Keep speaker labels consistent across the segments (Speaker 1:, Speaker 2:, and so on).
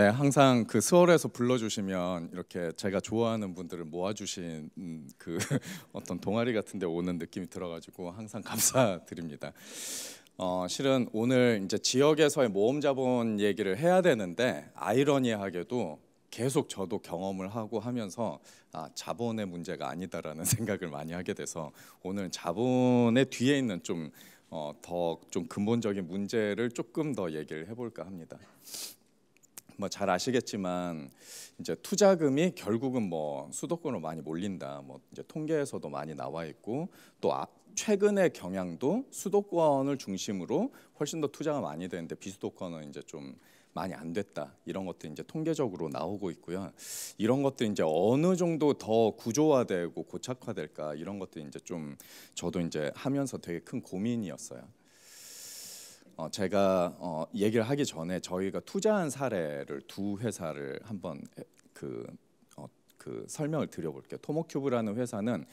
Speaker 1: 네, 항상 그 수월에서 불러주시면 이렇게 제가 좋아하는 분들을 모아주신 그 어떤 동아리 같은데 오는 느낌이 들어가지고 항상 감사드립니다. 어, 실은 오늘 이제 지역에서의 모험 자본 얘기를 해야 되는데 아이러니하게도 계속 저도 경험을 하고 하면서 아, 자본의 문제가 아니다라는 생각을 많이 하게 돼서 오늘 자본의 뒤에 있는 좀 어, 더 좀 근본적인 문제를 조금 더 얘기를 해볼까 합니다. 뭐잘 아시겠지만 이제 투자금이 결국은 뭐 수도권으로 많이 몰린다. 뭐 이제 통계에서도 많이 나와 있고 또 아, 최근의 경향도 수도권을 중심으로 훨씬 더 투자가 많이 되는데 비수도권은 이제 좀 많이 안 됐다 이런 것들 이제 통계적으로 나오고 있고요. 이런 것들 이제 어느 정도 더 구조화되고 고착화될까 이런 것들 이제 좀 저도 이제 하면서 되게 큰 고민이었어요. 어, 제가 어, 얘기를 하기 전에 저희가 투자한 사례를 두 회사를 한번 그, 어, 그 설명을 드려볼게요. 토모큐브라는 회사는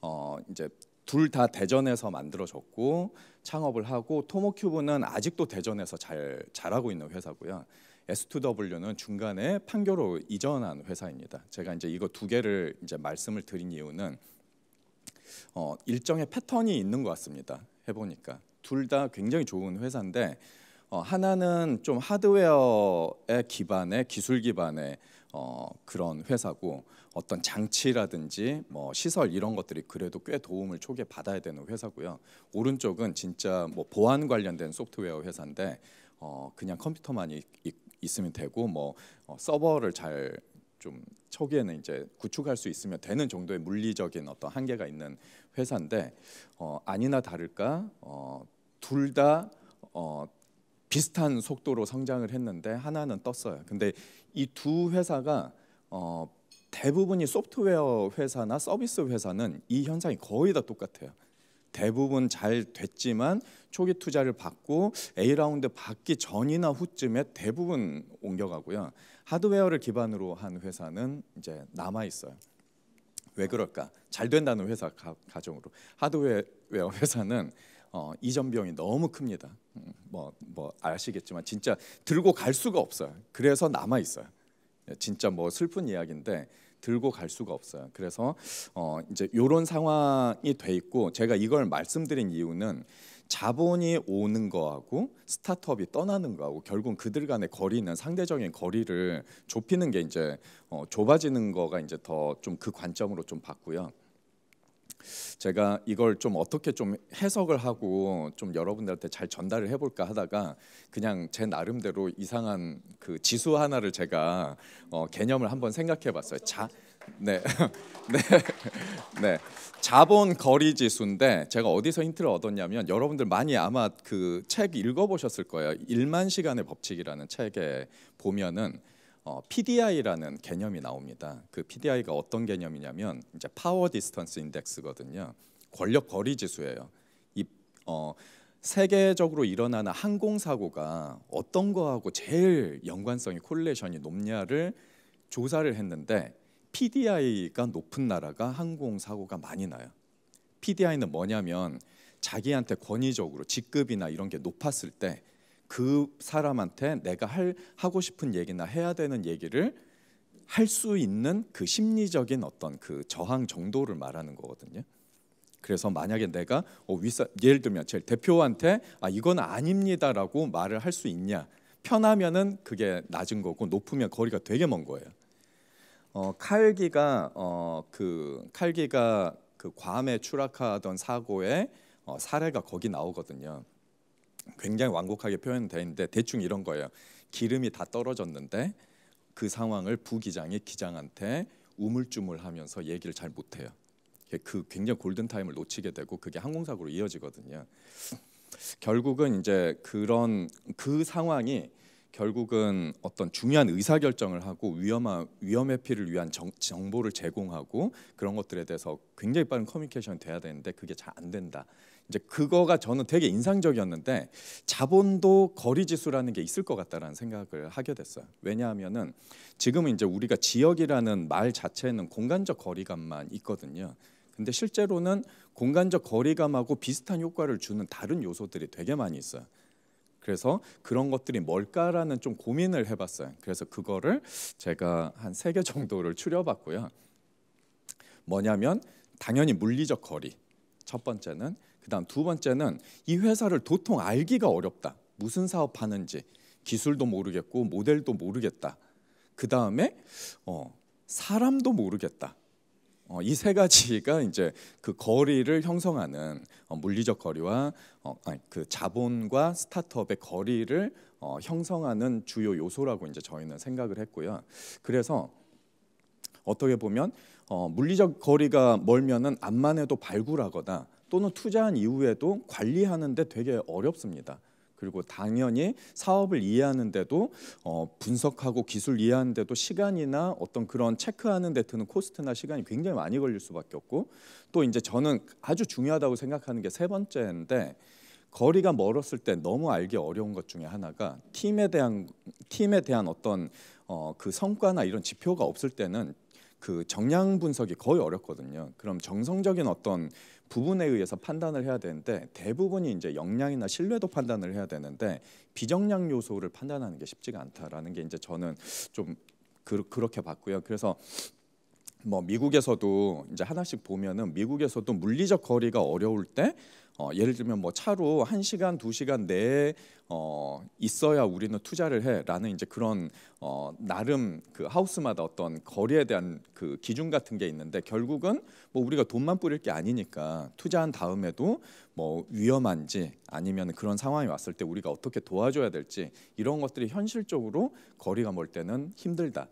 Speaker 1: 어, 이제 둘 다 대전에서 만들어졌고 창업을 하고 토모큐브는 아직도 대전에서 잘 잘하고 있는 회사고요. S2W는 중간에 판교로 이전한 회사입니다. 제가 이제 이거 두 개를 이제 말씀을 드린 이유는 어, 일정의 패턴이 있는 것 같습니다. 해보니까 둘 다 굉장히 좋은 회사인데 어, 하나는 좀 하드웨어의 기반의 기술 기반의 어, 그런 회사고 어떤 장치라든지 뭐 시설 이런 것들이 그래도 꽤 도움을 초기에 받아야 되는 회사고요. 오른쪽은 진짜 뭐 보안 관련된 소프트웨어 회사인데 어, 그냥 컴퓨터만 이, 이, 있으면 되고 뭐 어, 서버를 잘좀 초기에는 이제 구축할 수 있으면 되는 정도의 물리적인 어떤 한계가 있는 회사인데 어, 아니나 다를까 어, 둘 다 어, 비슷한 속도로 성장을 했는데 하나는 떴어요. 근데 이 두 회사가 어, 대부분이 소프트웨어 회사나 서비스 회사는 이 현상이 거의 다 똑같아요. 대부분 잘 됐지만 초기 투자를 받고 A 라운드 받기 전이나 후쯤에 대부분 옮겨가고요. 하드웨어를 기반으로 한 회사는 이제 남아 있어요. 왜 그럴까? 잘 된다는 회사 가, 정으로 하드웨어 회사는 어, 이전 비용이 너무 큽니다. 뭐뭐 음, 뭐 아시겠지만 진짜 들고 갈 수가 없어요. 그래서 남아 있어요. 예, 진짜 뭐 슬픈 이야기인데 들고 갈 수가 없어요. 그래서 어, 이제 이런 상황이 돼 있고 제가 이걸 말씀드린 이유는 자본이 오는 거하고 스타트업이 떠나는 거하고 결국은 그들 간의 거리는 상대적인 거리를 좁히는 게 이제 어, 좁아지는 거가 이제 더 좀 그 관점으로 좀 봤고요. 제가 이걸 좀 어떻게 좀 해석을 하고 좀 여러분들한테 잘 전달을 해볼까 하다가 그냥 제 나름대로 이상한 그 지수 하나를 제가 어, 개념을 한번 생각해봤어요. 자, 네. 네. 네. 자본 거리 지수인데 제가 어디서 힌트를 얻었냐면 여러분들 많이 아마 그 책 읽어보셨을 거예요. 1만 시간의 법칙이라는 책에 보면은 어, PDI라는 개념이 나옵니다. 그 PDI가 어떤 개념이냐면 이제 파워 디스턴스 인덱스거든요. 권력 거리 지수예요. 이 어, 세계적으로 일어나는 항공 사고가 어떤 거하고 제일 연관성이 콜레이션이 높냐를 조사를 했는데 PDI가 높은 나라가 항공 사고가 많이 나요. PDI는 뭐냐면 자기한테 권위적으로 직급이나 이런 게 높았을 때 그 사람한테 내가 할 하고 싶은 얘기나 해야 되는 얘기를 할 수 있는 그 심리적인 어떤 그 저항 정도를 말하는 거거든요. 그래서 만약에 내가 어, 위사 예를 들면 제일 대표한테 아 이건 아닙니다라고 말을 할 수 있냐 편하면은 그게 낮은 거고 높으면 거리가 되게 먼 거예요. 어, 칼기가 어, 그 칼기가 그 괌에 추락하던 사고의 어, 사례가 거기 나오거든요. 굉장히 완곡하게 표현되 있는데 대충 이런 거예요. 기름이 다 떨어졌는데 그 상황을 부기장이 기장한테 우물쭈물하면서 얘기를 잘 못해요. 그 굉장히 골든 타임을 놓치게 되고 그게 항공사고로 이어지거든요. 결국은 이제 그런 그 상황이 결국은 어떤 중요한 의사 결정을 하고 위험한 위험 회피를 위한 정, 정 보를 제공하고 그런 것들에 대해서 굉장히 빠른 커뮤니케이션이 돼야 되는데 그게 잘 안 된다. 이제 그거가 저는 되게 인상적이었는데 자본도 거리 지수라는 게 있을 것 같다라는 생각을 하게 됐어요. 왜냐하면은 지금은 이제 우리가 지역이라는 말 자체에는 공간적 거리감만 있거든요. 근데 실제로는 공간적 거리감하고 비슷한 효과를 주는 다른 요소들이 되게 많이 있어요. 그래서 그런 것들이 뭘까라는 좀 고민을 해봤어요. 그래서 그거를 제가 한 세 개 정도를 추려봤고요. 뭐냐면 당연히 물리적 거리 첫 번째는 그다음 두 번째는 이 회사를 도통 알기가 어렵다. 무슨 사업 하는지 기술도 모르겠고 모델도 모르겠다. 그 다음에 어, 사람도 모르겠다. 어, 이 세 가지가 이제 그 거리를 형성하는 어, 물리적 거리와 어, 아니, 그 자본과 스타트업의 거리를 어, 형성하는 주요 요소라고 이제 저희는 생각을 했고요. 그래서 어떻게 보면 어, 물리적 거리가 멀면은 암만 해도 발굴하거나 또는 투자한 이후에도 관리하는데 되게 어렵습니다. 그리고 당연히 사업을 이해하는데도 어, 분석하고 기술 이해하는데도 시간이나 어떤 그런 체크하는 데 드는 코스트나 시간이 굉장히 많이 걸릴 수밖에 없고 또 이제 저는 아주 중요하다고 생각하는 게 세 번째인데 거리가 멀었을 때 너무 알기 어려운 것 중에 하나가 팀에 대한 팀에 대한 어떤 어, 그 성과나 이런 지표가 없을 때는 그 정량 분석이 거의 어렵거든요. 그럼 정성적인 어떤 부분에 의해서 판단을 해야 되는데 대부분이 이제 역량이나 신뢰도 판단을 해야 되는데 비정량 요소를 판단하는 게 쉽지가 않다라는 게 이제 저는 좀 그, 그렇게 봤고요. 그래서 뭐 미국에서도 이제 하나씩 보면은 미국에서도 물리적 거리가 어려울 때 어, 예를 들면 뭐 차로 1시간, 2시간 내에 어, 있어야 우리는 투자를 해라는 이제 그런 어, 나름 그 하우스마다 어떤 거리에 대한 그 기준 같은 게 있는데 결국은 뭐 우리가 돈만 뿌릴 게 아니니까 투자한 다음에도 뭐 위험한지 아니면 그런 상황이 왔을 때 우리가 어떻게 도와줘야 될지 이런 것들이 현실적으로 거리가 멀 때는 힘들다.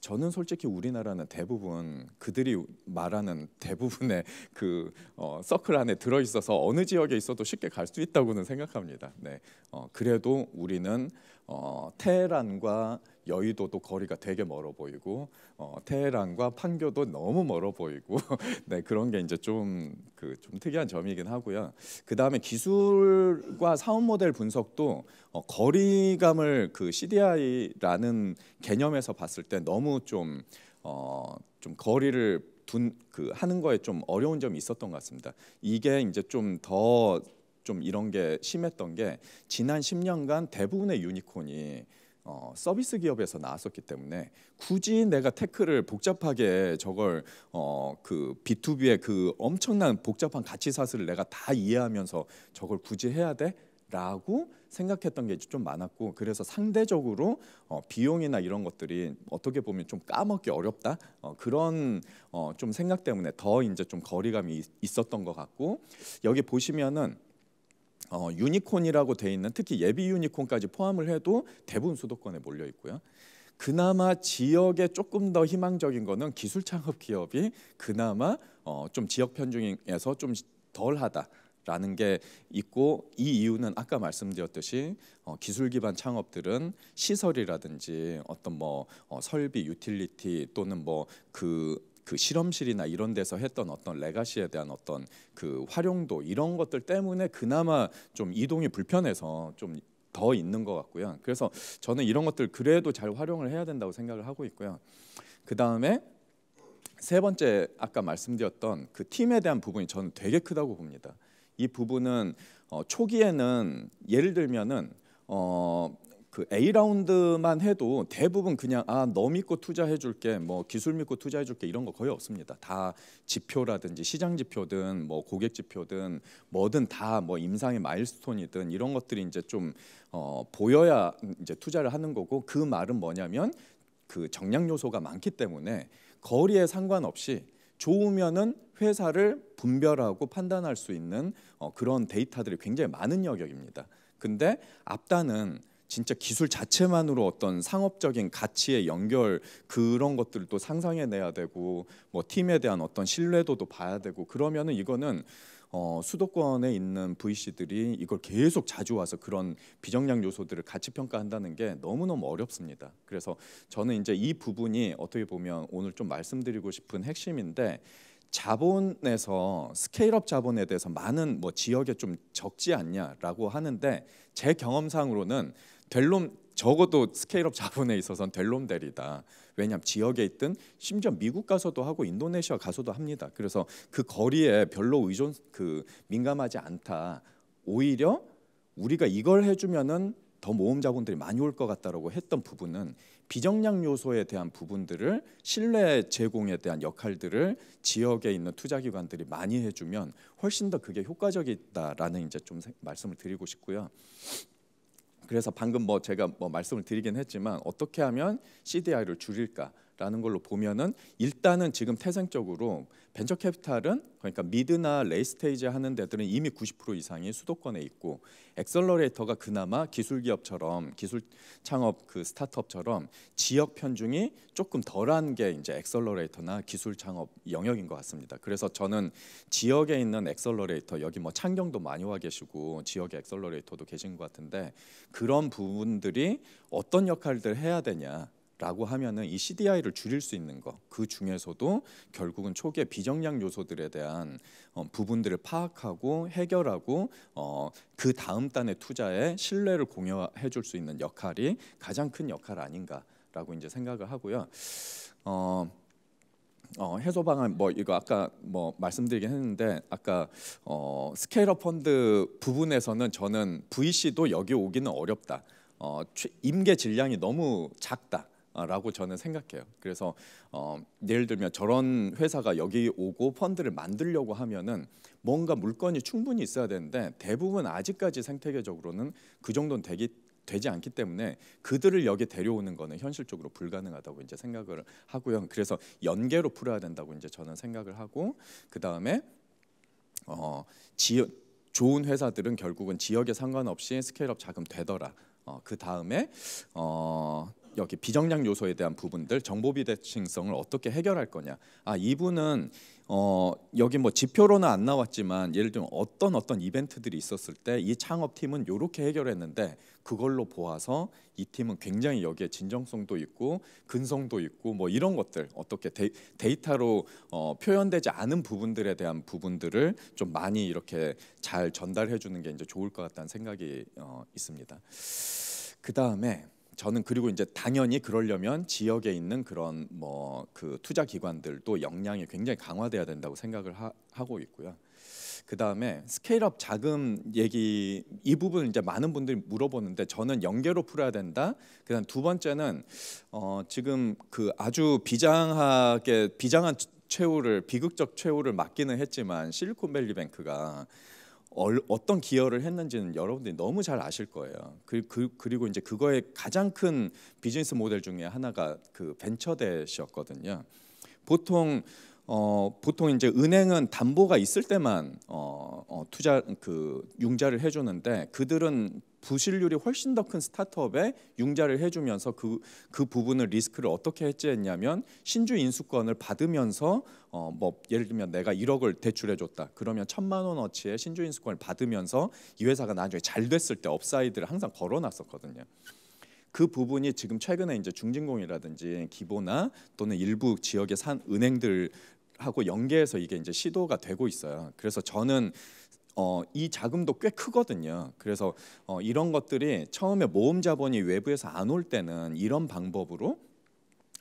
Speaker 1: 저는 솔직히 우리나라는 대부분 그들이 말하는 대부분의 그 어, 서클 안에 들어 있어서 어느 지역에 있어도 쉽게 갈 수 있다고는 생각합니다. 네. 어, 그래도 우리는 어, 테헤란과 여의도도 거리가 되게 멀어 보이고 어, 테헤란과 판교도 너무 멀어 보이고 네 그런 게 이제 좀그좀 그 좀 특이한 점이긴 하고요. 그 다음에 기술과 사업 모델 분석도 어, 거리감을 그 CDI라는 개념에서 봤을 때 너무 좀좀 어, 좀 거리를 둔 그 하는 거에 좀 어려운 점이 있었던 것 같습니다. 이게 이제 좀더 좀 이런 게 심했던 게 지난 10년간 대부분의 유니콘이 어, 서비스 기업에서 나왔었기 때문에 굳이 내가 테크를 복잡하게 저걸 어, 그 B2B의 그 엄청난 복잡한 가치 사슬을 내가 다 이해하면서 저걸 굳이 해야 돼? 라고 생각했던 게 좀 많았고 그래서 상대적으로 어, 비용이나 이런 것들이 어떻게 보면 좀 까먹기 어렵다 어, 그런 어, 좀 생각 때문에 더 이제 좀 거리감이 있, 있었던 것 같고 여기 보시면은 어, 유니콘이라고 돼 있는 특히 예비 유니콘까지 포함을 해도 대부분 수도권에 몰려 있고요. 그나마 지역에 조금 더 희망적인 거는 기술 창업 기업이 그나마 어, 좀 지역 편중에서 좀 덜하다. 라는 게 있고 이 이유는 아까 말씀드렸듯이 어, 기술 기반 창업들은 시설이라든지 어떤 뭐 어, 설비 유틸리티 또는 뭐그 그 실험실이나 이런 데서 했던 어떤 레가시에 대한 어떤 그 활용도 이런 것들 때문에 그나마 좀 이동이 불편해서 좀 더 있는 것 같고요. 그래서 저는 이런 것들 그래도 잘 활용을 해야 된다고 생각을 하고 있고요. 그 다음에 세 번째 아까 말씀드렸던 그 팀에 대한 부분이 저는 되게 크다고 봅니다. 이 부분은 어, 초기에는 예를 들면은 어, 그 A 라운드만 해도 대부분 그냥 아 너 믿고 투자해 줄게 뭐 기술 믿고 투자해 줄게 이런 거 거의 없습니다. 다 지표라든지 시장 지표든 뭐 고객 지표든 뭐든 다 뭐 임상의 마일스톤이든 이런 것들이 이제 좀 어, 보여야 이제 투자를 하는 거고 그 말은 뭐냐면 그 정량 요소가 많기 때문에 거리에 상관없이 좋으면은 회사를 분별하고 판단할 수 있는 어, 그런 데이터들이 굉장히 많은 영역입니다. 근데 앞단은 진짜 기술 자체만으로 어떤 상업적인 가치의 연결 그런 것들도 상상해내야 되고 뭐 팀에 대한 어떤 신뢰도도 봐야 되고 그러면은 이거는 어, 수도권에 있는 VC들이 이걸 계속 자주 와서 그런 비정량 요소들을 같이 평가한다는 게 너무너무 어렵습니다. 그래서 저는 이제 이 부분이 어떻게 보면 오늘 좀 말씀드리고 싶은 핵심인데 자본에서 스케일업 자본에 대해서 많은 뭐 지역에 좀 적지 않냐라고 하는데 제 경험상으로는 델롬 적어도 스케일업 자본에 있어서는 될놈들이다. 왜냐하면 지역에 있든 심지어 미국 가서도 하고 인도네시아 가서도 합니다. 그래서 그 거리에 별로 의존 그 민감하지 않다. 오히려 우리가 이걸 해주면은 더 모험 자본들이 많이 올 것 같다라고 했던 부분은 비정량 요소에 대한 부분들을 신뢰 제공에 대한 역할들을 지역에 있는 투자기관들이 많이 해주면 훨씬 더 그게 효과적이다라는 이제 좀 말씀을 드리고 싶고요. 그래서 방금 뭐 제가 뭐 말씀을 드리긴 했지만 어떻게 하면 CDI를 줄일까? 라는 걸로 보면은 일단은 지금 태생적으로 벤처 캐피탈은 그러니까 미드나 레이 스테이지 하는 데들은 이미 90% 이상이 수도권에 있고 엑셀러레이터가 그나마 기술 기업처럼 기술 창업 그 스타트업처럼 지역 편중이 조금 덜한 게 이제 엑셀러레이터나 기술 창업 영역인 것 같습니다. 그래서 저는 지역에 있는 엑셀러레이터 여기 뭐 창경도 많이 와 계시고 지역의 엑셀러레이터도 계신 것 같은데 그런 부분들이 어떤 역할들 해야 되냐 라고 하면은 이 CDI를 줄일 수 있는 거그 중에서도 결국은 초기에 비정량 요소들에 대한 어, 부분들을 파악하고 해결하고 어, 그 다음 단의 투자에 신뢰를 공여해 줄 수 있는 역할이 가장 큰 역할 아닌가라고 이제 생각을 하고요. 어, 어, 해소 방안 뭐 이거 아까 뭐 말씀드리긴 했는데 아까 어, 스케일업 펀드 부분에서는 저는 VC도 여기 오기는 어렵다. 어, 임계 질량이 너무 작다. 라고 저는 생각해요. 그래서 어, 예를 들면 저런 회사가 여기 오고 펀드를 만들려고 하면은 뭔가 물건이 충분히 있어야 되는데 대부분 아직까지 생태계적으로는 그 정도는 되기 되지 않기 때문에 그들을 여기 데려오는 거는 현실적으로 불가능하다고 이제 생각을 하고요. 그래서 연계로 풀어야 된다고 이제 저는 생각을 하고 그 다음에 어, 지 좋은 회사들은 결국은 지역에 상관없이 스케일업 자금 되더라. 어, 그 다음에 어, 여기 비정량 요소에 대한 부분들 정보비 대칭성을 어떻게 해결할 거냐 아 이분은 어 여기 뭐 지표로는 안 나왔지만 예를 들면 어떤 어떤 이벤트들이 있었을 때 이 창업팀은 요렇게 해결했는데 그걸로 보아서 이 팀은 굉장히 여기에 진정성도 있고 근성도 있고 뭐 이런 것들 어떻게 데이, 데이터로 어, 표현되지 않은 부분들에 대한 부분들을 좀 많이 이렇게 잘 전달해 주는 게 이제 좋을 것 같다는 생각이 어, 있습니다. 그 다음에 저는 그리고 이제 당연히 그러려면 지역에 있는 그런 뭐 그 투자 기관들도 역량이 굉장히 강화돼야 된다고 생각을 하, 하고 있고요. 그 다음에 스케일업 자금 얘기 이 부분 이제 많은 분들이 물어보는데 저는 연계로 풀어야 된다. 그다음 두 번째는 어, 지금 그 아주 비장하게 비장한 최후를 비극적 최후를 맞기는 했지만 실리콘밸리뱅크가 어떤 기여를 했는지는 여러분들이 너무 잘 아실 거예요. 그, 그, 리고 이제 그거의 가장 큰 비즈니스 모델 중에 하나가 그 벤처 대시였거든요. 보통 어, 보통 이제 은행은 담보가 있을 때만 어, 어, 투자 그 융자를 해주는데 그들은 부실률이 훨씬 더 큰 스타트업에 융자를 해주면서 그그 그 부분을 리스크를 어떻게 해지했냐면 신주 인수권을 받으면서 어, 뭐 예를 들면 내가 1억을 대출해줬다 그러면 천만 원어치의 신주 인수권을 받으면서 이 회사가 나중에 잘 됐을 때 업사이드를 항상 걸어놨었거든요. 그 부분이 지금 최근에 이제 중진공이라든지 기보나 또는 일부 지역의 산은행들 하고 연계해서 이게 이제 시도가 되고 있어요. 그래서 저는 어, 이 자금도 꽤 크거든요. 그래서 어, 이런 것들이 처음에 모험 자본이 외부에서 안 올 때는 이런 방법으로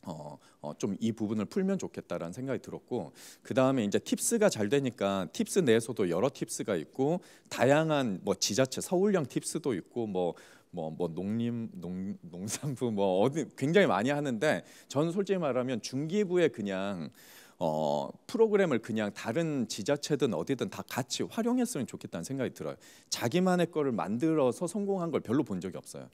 Speaker 1: 어, 어좀 이 부분을 풀면 좋겠다라는 생각이 들었고 그 다음에 이제 팁스가 잘 되니까 팁스 내에서도 여러 팁스가 있고 다양한 뭐 지자체 서울형 팁스도 있고 뭐 뭐, 뭐 농림, 농, 농산부 뭐 어디 굉장히 많이 하는데 저는 솔직히 말하면 중기부에 그냥 어, 프로그램을 그냥 다른 지자체든 어디든 다 같이 활용했으면 좋겠다는 생각이 들어요. 자기만의 거를 만들어서 성공한 걸 별로 본 적이 없어요.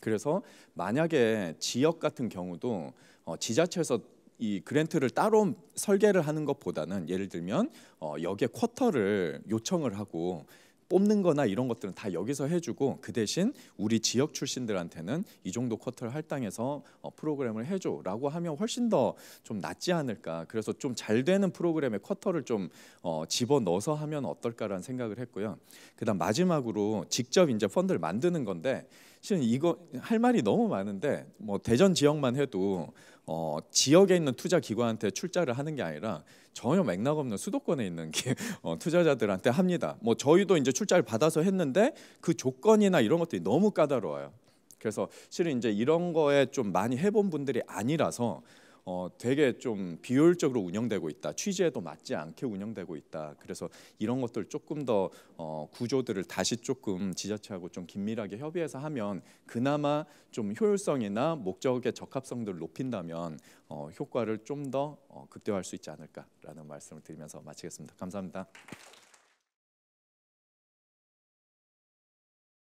Speaker 1: 그래서 만약에 지역 같은 경우도 어, 지자체에서 이 그랜트를 따로 설계를 하는 것보다는 예를 들면 어, 여기에 쿼터를 요청을 하고 뽑는 거나 이런 것들은 다 여기서 해주고 그 대신 우리 지역 출신들한테는 이 정도 쿼터를 할당해서 어, 프로그램을 해줘 라고 하면 훨씬 더 좀 낫지 않을까 그래서 좀 잘 되는 프로그램의 쿼터를 좀 어, 집어넣어서 하면 어떨까라는 생각을 했고요 그 다음 마지막으로 직접 이제 펀드를 만드는 건데 실은 이거 할 말이 너무 많은데 뭐 대전 지역만 해도 어, 지역에 있는 투자 기관한테 출자를 하는 게 아니라 전혀 맥락 없는 수도권에 있는 기, 어, 투자자들한테 합니다. 뭐 저희도 이제 출자를 받아서 했는데 그 조건이나 이런 것들이 너무 까다로워요. 그래서 실은 이제 이런 거에 좀 많이 해본 분들이 아니라서 어, 되게 좀 비효율적으로 운영되고 있다. 취지에도 맞지 않게 운영되고 있다. 그래서 이런 것들 조금 더 어, 구조들을 다시 조금 지자체하고 좀 긴밀하게 협의해서 하면 그나마 좀 효율성이나 목적의 적합성들을 높인다면 어, 효과를 좀 더 어, 극대화할 수 있지 않을까라는 말씀을 드리면서 마치겠습니다. 감사합니다.